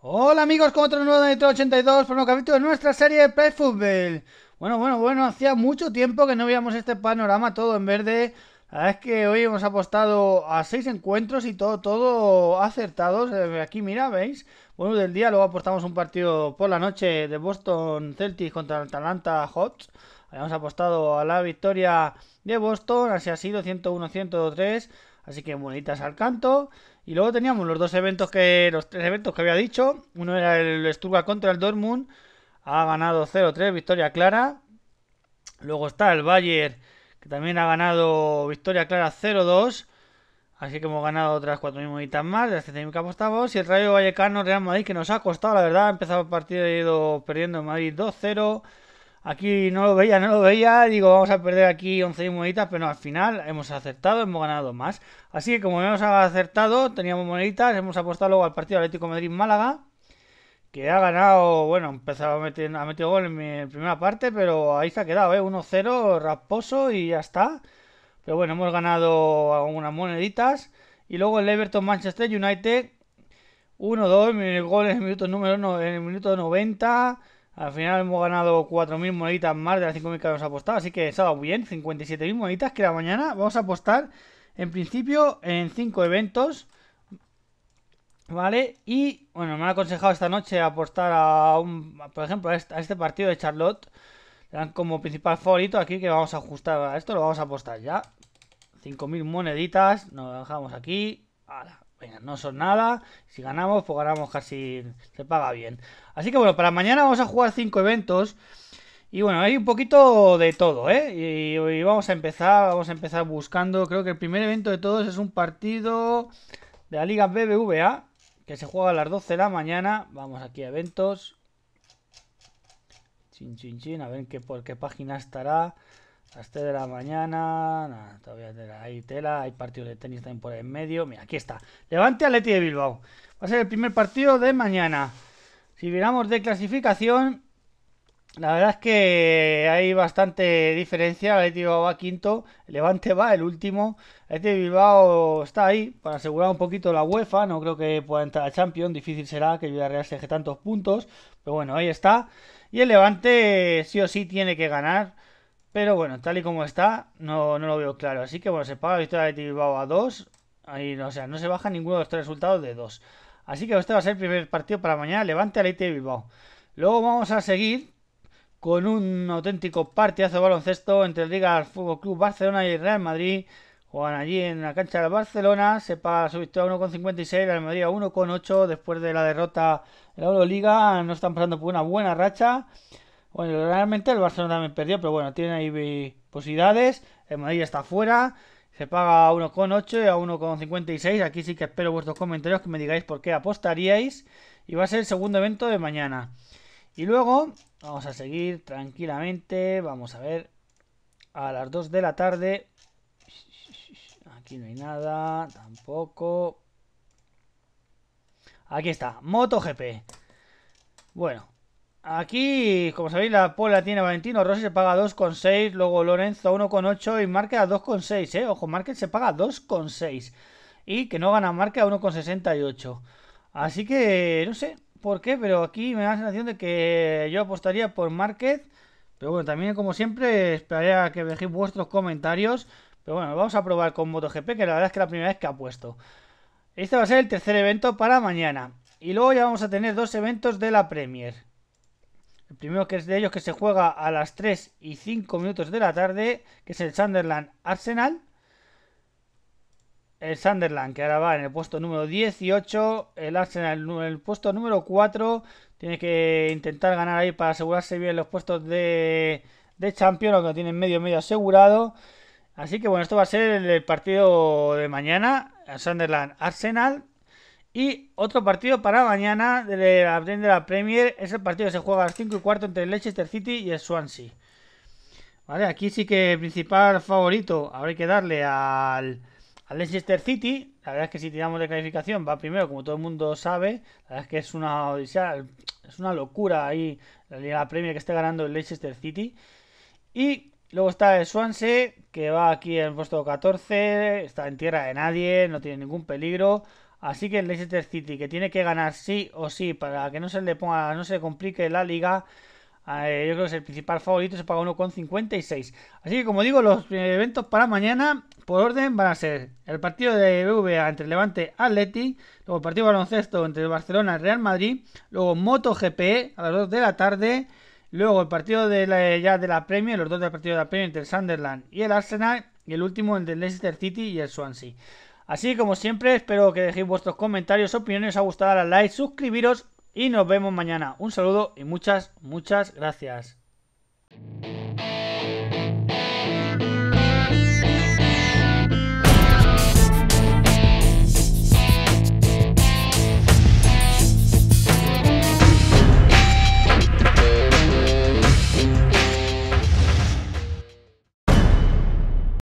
Hola amigos, con otro nuevo Nitro 82, por un capítulo de nuestra serie de Play Football. Bueno, bueno, bueno, hacía mucho tiempo que no veíamos este panorama todo en verde la es que hoy hemos apostado a seis encuentros y todo, todo acertados. Eh, aquí mira, ¿veis? Bueno, del día luego apostamos un partido por la noche de Boston Celtics contra Atalanta Hawks. Habíamos apostado a la victoria de Boston, así ha sido 101-103, así que bonitas al canto. Y luego teníamos los dos eventos que los tres eventos que había dicho. Uno era el Sturga contra el Dortmund, ha ganado 0-3, victoria clara. Luego está el Bayern que también ha ganado Victoria Clara 0-2. Así que hemos ganado otras 4.000 moneditas más de las 7.000 que apostamos. Y el Rayo Vallecano Real Madrid, que nos ha costado, la verdad. Ha empezado el partido y ha ido perdiendo en Madrid 2-0. Aquí no lo veía, no lo veía. Digo, vamos a perder aquí 11.000 moneditas. Pero no, al final hemos acertado, hemos ganado más. Así que como hemos acertado, teníamos moneditas. Hemos apostado luego al partido Atlético Madrid-Málaga que ha ganado, bueno, empezaba a meter, ha metido gol en, mi, primera parte, pero ahí se ha quedado, ¿eh? 1-0, rasposo y ya está. Pero bueno, hemos ganado algunas moneditas. Y luego el Everton Manchester United 1-2, el gol en el minuto número en el minuto 90. Al final hemos ganado 4.000 moneditas más de las 5.000 que habíamos apostado, así que estaba bien, 57.000 moneditas que la mañana vamos a apostar en principio en 5 eventos. ¿Vale? Y bueno, me han aconsejado esta noche apostar a un, por ejemplo, a este, partido de Charlotte. Le como principal favorito aquí que vamos a ajustar a esto, lo vamos a apostar ya. 5.000 moneditas, nos dejamos aquí. venga, no son nada. Si ganamos, pues ganamos casi, se paga bien. Así que bueno, para mañana vamos a jugar 5 eventos. Y bueno, hay un poquito de todo, ¿eh? Y, y vamos a empezar, vamos a empezar buscando. Creo que el primer evento de todos es un partido de la Liga BBVA que se juega a las 12 de la mañana. Vamos aquí a eventos. Chin, chin, chin. A ver qué, por qué página estará. A las 3 de la mañana. todavía hay tela. Hay partidos de tenis también por en medio. Mira, aquí está. Levante a Leti de Bilbao. Va a ser el primer partido de mañana. Si miramos de clasificación, la verdad es que hay bastante diferencia. El Bilbao va quinto, el Levante va el último. El Bilbao está ahí para asegurar un poquito la UEFA. No creo que pueda entrar a Champions. Difícil será que el Villarreal se tantos puntos. Pero bueno, ahí está. Y el Levante sí o sí tiene que ganar. Pero bueno, tal y como está, no, no lo veo claro. Así que bueno, se paga la victoria de Bilbao a 2. Ahí, o sea, no se baja ninguno de los resultados de 2. Así que este va a ser el primer partido para mañana. Levante al Atlético Bilbao. Luego vamos a seguir con un auténtico partidazo de baloncesto entre Liga Fútbol Club Barcelona y Real Madrid. Juegan allí en la cancha del Barcelona, se paga su victoria 1,56, Real Madrid a 1,8 después de la derrota en la Euroliga. No están pasando por una buena racha. Bueno, realmente el Barcelona también perdió, pero bueno, tiene ahí posibilidades. El Madrid está fuera. Se paga a 1,8 y a 1,56. Aquí sí que espero vuestros comentarios que me digáis por qué apostaríais. Y va a ser el segundo evento de mañana. Y luego vamos a seguir tranquilamente. Vamos a ver. A las 2 de la tarde. Aquí no hay nada. Tampoco. Aquí está. MotoGP. Bueno. Aquí, como sabéis, la pola tiene Valentino Rossi, se paga 2,6. Luego Lorenzo 1,8 y Márquez 2,6. ¿eh? Ojo, Márquez se paga 2,6. Y que no gana Márquez a 1,68. Así que, no sé por qué, pero aquí me da la sensación de que yo apostaría por Márquez. Pero bueno, también como siempre esperaría que veáis vuestros comentarios. Pero bueno, vamos a probar con MotoGP, que la verdad es que es la primera vez que apuesto. Este va a ser el tercer evento para mañana. Y luego ya vamos a tener dos eventos de la Premier. El primero que es de ellos que se juega a las 3 y 5 minutos de la tarde, que es el Sunderland Arsenal el Sunderland, que ahora va en el puesto número 18, el Arsenal en el puesto número 4, tiene que intentar ganar ahí para asegurarse bien los puestos de, de Champions, aunque lo tienen medio medio asegurado. Así que bueno, esto va a ser el partido de mañana, Sunderland Arsenal. Y otro partido para mañana de la, de la Premier es el partido que se juega a las 5 y cuarto entre el Leicester City y el Swansea. Vale, aquí sí que el principal favorito, habrá que darle al, al Leicester City, la verdad es que si tiramos de calificación va primero, como todo el mundo sabe. La verdad es que es una odisea, es una locura ahí la Liga Premier que está ganando el Leicester City. Y luego está el Swansea, que va aquí en el puesto 14, está en tierra de nadie, no tiene ningún peligro. Así que el Leicester City, que tiene que ganar sí o sí para que no se le ponga, no se complique la liga, eh, yo creo que es el principal favorito, se paga 1,56. Así que como digo, los eh, eventos para mañana, por orden van a ser el partido de BVA entre Levante Atleti, luego el partido de baloncesto entre Barcelona y Real Madrid, luego MotoGP a las 2 de la tarde, luego el partido de la, ya de la Premier, los dos del partido de la Premier entre el Sunderland y el Arsenal, y el último entre Leicester City y el Swansea. Así como siempre, espero que dejéis vuestros comentarios, opiniones, os ha gustado la like, suscribiros y nos vemos mañana. Un saludo y muchas, muchas gracias.